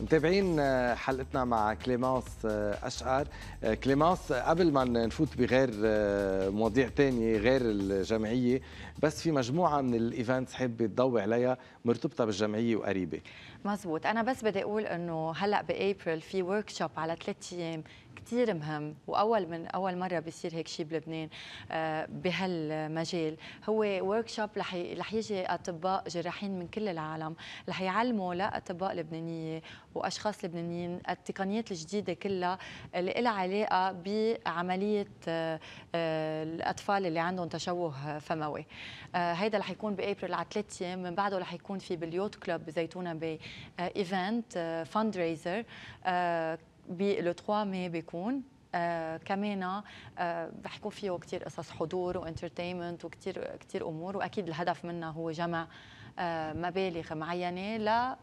متابعين آه، حلقتنا مع كليمانس آه، أشقر آه، كليمانس قبل ما نفوت بغير مواضيع تانية غير الجمعية بس في مجموعة من الإيفنتس حابة تضوي عليها مرتبطة بالجمعية وقريبة مزبوط انا بس بدي اقول انه هلا بابريل في ورك شوب على ثلاث ايام كثير مهم واول من اول مره بيصير هيك شيء بلبنان آه، بهالمجال هو ورك شوب رح يجي اطباء جراحين من كل العالم رح يعلموا لاطباء لبنانيه واشخاص لبنانيين التقنيات الجديده كلها اللي لها علاقه بعمليه آه، آه، الاطفال اللي عندهم تشوه فموي هيدا رح يكون بابريل على ثلاث ايام من بعده رح يكون في باليوت كلوب بزيتونه باي ايفنت فاند ريزر بال 3 ماي بيكون آه كمان آه بحكوا فيه كثير قصص حضور وانترتينمنت وكثير كثير امور واكيد الهدف منها هو جمع آه مبالغ معينه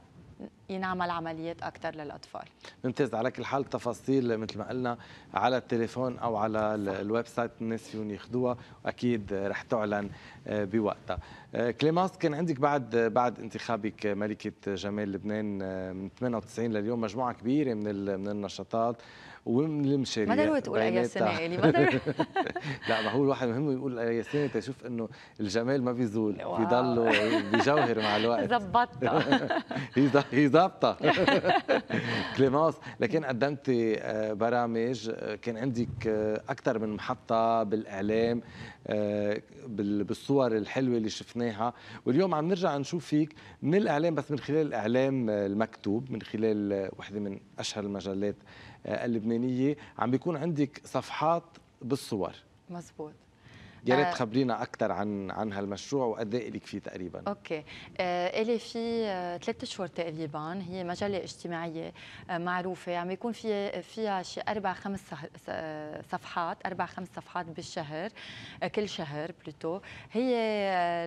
ينعمل عمليات اكثر للاطفال ممتاز على كل حال تفاصيل مثل ما قلنا على التليفون او على الويب سايت الناس فيهم ياخذوها واكيد رح تعلن آه، بوقتها آه، كليماس كان عندك بعد بعد انتخابك ملكه جمال لبنان آه، من 98 لليوم مجموعه كبيره من من النشاطات المشاريع ما ضروري تقول اي سنه يعني ما لا ما هو الواحد مهم يقول اي سنه تشوف انه الجمال ما بيزول بيضل بجوهر مع الوقت ظبطتها هي ظابطه كليمانس لكن قدمت آه، برامج آه، كان عندك آه، اكثر من محطه بالاعلام بالصور الحلوه اللي شفناها واليوم عم نرجع نشوف فيك من الاعلام بس من خلال الاعلام المكتوب من خلال وحده من اشهر المجلات اللبنانيه اللبنانيه عم بيكون عندك صفحات بالصور مزبوط يا ريت آه. تخبرينا اكثر عن عن هالمشروع وقد ايه لك فيه تقريبا اوكي آه الي في آه، ثلاث اشهر تقريبا هي مجله اجتماعيه آه، معروفه عم يكون في فيها شي اربع خمس صفحات اربع خمس صفحات بالشهر كل شهر بلوتو هي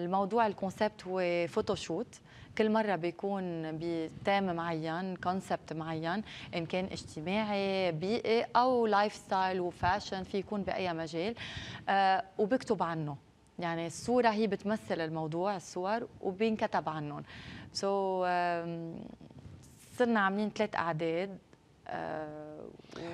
الموضوع الكونسبت هو فوتوشوت كل مرة بيكون بتام معين كونسبت معين إن كان اجتماعي بيئي أو لايف ستايل وفاشن في يكون بأي مجال آه، وبكتب عنه يعني الصورة هي بتمثل الموضوع الصور وبينكتب عنهم سو so, صرنا عاملين ثلاث أعداد آه،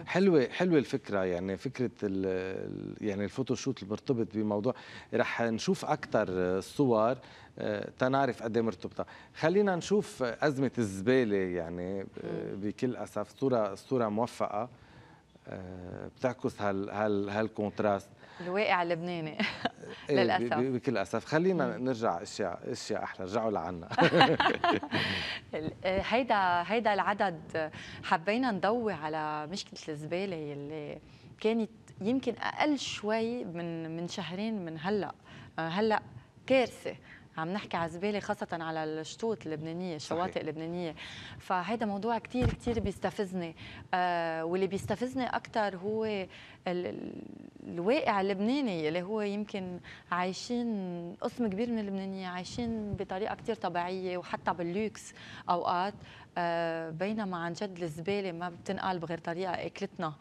حلوه حلوه الفكره يعني فكره ال يعني الفوتوشوت المرتبط بموضوع رح نشوف اكثر صور آه، تنعرف قد ايه مرتبطه خلينا نشوف ازمه الزباله يعني آه، بكل اسف صوره صوره موفقه بتعكس هال هال هالكونتراست الواقع اللبناني إيه، إيه، للاسف بكل اسف خلينا نرجع اشياء اشياء احلى رجعوا لعنا آه، هيدا هيدا العدد حبينا نضوي على مشكله الزباله اللي كانت يمكن اقل شوي من من شهرين من هلا آه، هلا كارثه عم نحكي على الزباله خاصه على الشطوط اللبنانيه الشواطئ اللبنانيه فهذا موضوع كثير كثير بيستفزني آه واللي بيستفزني اكثر هو الواقع اللبناني اللي هو يمكن عايشين قسم كبير من اللبنانيين عايشين بطريقه كثير طبيعيه وحتى باللوكس اوقات آه بينما عن جد الزباله ما بتنقل بغير طريقه اكلتنا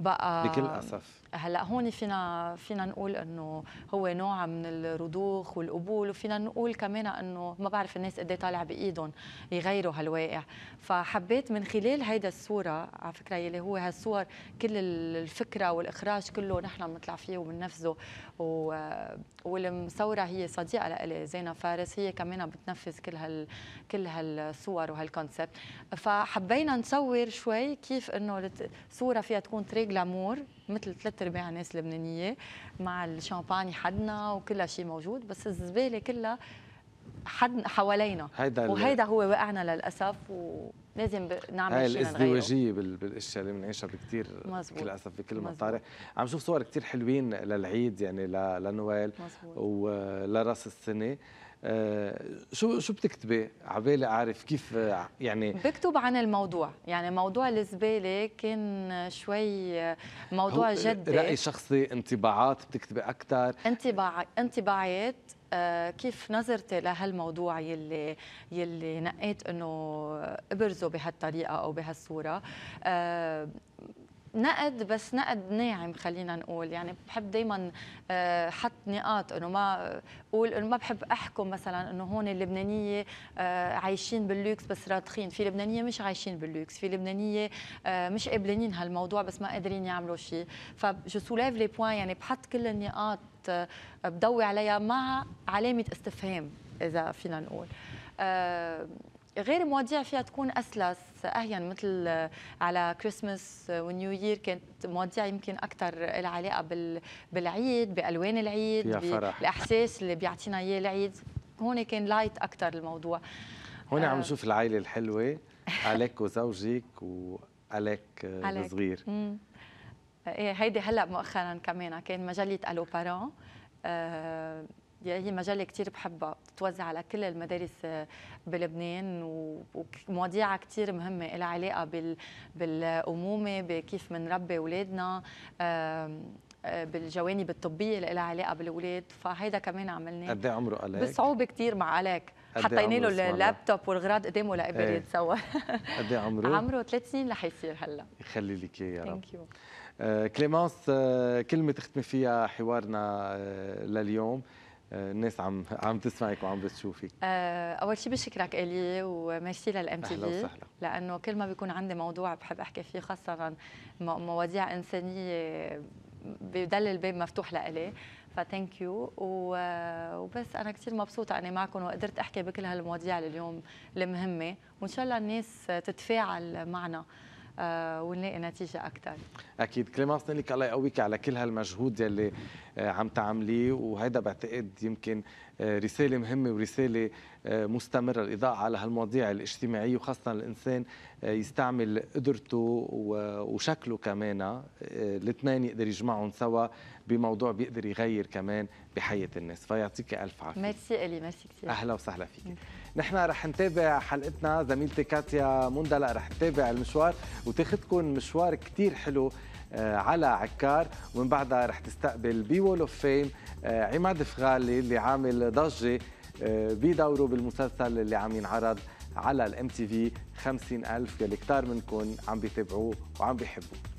بقى بكل اسف هلا هون فينا فينا نقول انه هو نوع من الرضوخ والقبول وفينا نقول كمان انه ما بعرف الناس قد طالع بايدهم يغيروا هالواقع فحبيت من خلال هيدا الصوره على فكره يلي هو هالصور كل الفكره والاخراج كله نحن بنطلع فيه وبننفذه و... والمصوره هي صديقه لإلي زينه فارس هي كمان بتنفذ كل هال كل هالصور وهالكونسبت فحبينا نصور شوي كيف انه صوره فيها تكون تري لامور مثل ثلاث ارباع ناس لبنانيه مع الشامباني حدنا وكل شيء موجود بس الزباله كلها حد حوالينا هيدا وهيدا هو وقعنا للاسف ولازم نعمل هاي شيء الازدواجيه بالاشياء اللي بنعيشها بكثير بكل اسف بكل المطارح عم شوف صور كثير حلوين للعيد يعني لنويل ولراس السنه آه، شو شو بتكتبي عبالي اعرف كيف آه، يعني بكتب عن الموضوع يعني موضوع الزباله كان شوي آه، موضوع جدي راي شخصي انطباعات بتكتبي اكثر انطباع انطباعات كيف نظرتي لهالموضوع يلي يلي نقيت انه ابرزه بهالطريقه او بهالصوره نقد بس نقد ناعم خلينا نقول يعني بحب دائما آه، حط نقاط انه ما قول انه ما بحب احكم مثلا انه هون اللبنانيه آه، عايشين باللوكس بس راضخين في لبنانيه مش عايشين باللوكس في لبنانيه آه، مش قابلين هالموضوع بس ما قادرين يعملوا شيء فجو سوليف لي بوان يعني بحط كل النقاط بضوي عليها مع علامه استفهام اذا فينا نقول غير مواضيع فيها تكون اسلس اهين مثل على كريسماس ونيو يير كانت مواضيع يمكن اكثر لها علاقه بالعيد بالوان العيد بالاحساس اللي بيعطينا اياه العيد هون كان لايت اكثر الموضوع هون عم آه. نشوف العائله الحلوه عليك وزوجك وعليك الصغير ايه هيدي هلا مؤخرا كمان كان مجله الو بارون هي مجله كثير بحبها بتوزع على كل المدارس آه، بلبنان ومواضيعها كثير مهمه لها علاقه بالامومه بكيف بنربي اولادنا آه، بالجوانب الطبيه اللي لها علاقه بالاولاد فهيدا كمان عملناه قد إيه عمره قلق بصعوبه كثير مع عليك حطينا له اللابتوب والغراض قدامه لقبل يتصور إيه. قد ايه عمره؟ عمره ثلاث سنين رح يصير هلا يخلي لك اياه يا رب ثانك آه، يو كليمانس كلمه تختمي فيها حوارنا لليوم الناس عم عم تسمعك وعم بتشوفك آه، اول شيء بشكرك الي وميرسي للام تي في لانه كل ما بيكون عندي موضوع بحب احكي فيه خاصه مواضيع انسانيه بضل الباب مفتوح لإلي فثانك يو وبس انا كثير مبسوطه اني معكم وقدرت احكي بكل هالمواضيع اليوم المهمه وان شاء الله الناس تتفاعل معنا آه، ونلاقي نتيجه اكثر اكيد كليمانس نلك الله يقويك على كل هالمجهود يلي آه، عم تعمليه وهذا بعتقد يمكن آه، رساله مهمه ورساله مستمره الاضاءه على هالمواضيع الاجتماعيه وخاصه الانسان يستعمل قدرته وشكله كمان الاثنين يقدر يجمعهم سوا بموضوع بيقدر يغير كمان بحياه الناس فيعطيك الف عافيه ميرسي الي ميرسي كثير اهلا وسهلا فيك نحن رح نتابع حلقتنا زميلتي كاتيا مندلا رح تتابع المشوار وتاخذكم مشوار كتير حلو آه، على عكار ومن بعدها رح تستقبل بي وول اوف فيم عماد فغالي اللي عامل ضجه آه، بدوره بالمسلسل اللي عم ينعرض على الام تي في 50000 يلي كتار منكم عم بيتابعوه وعم بيحبوه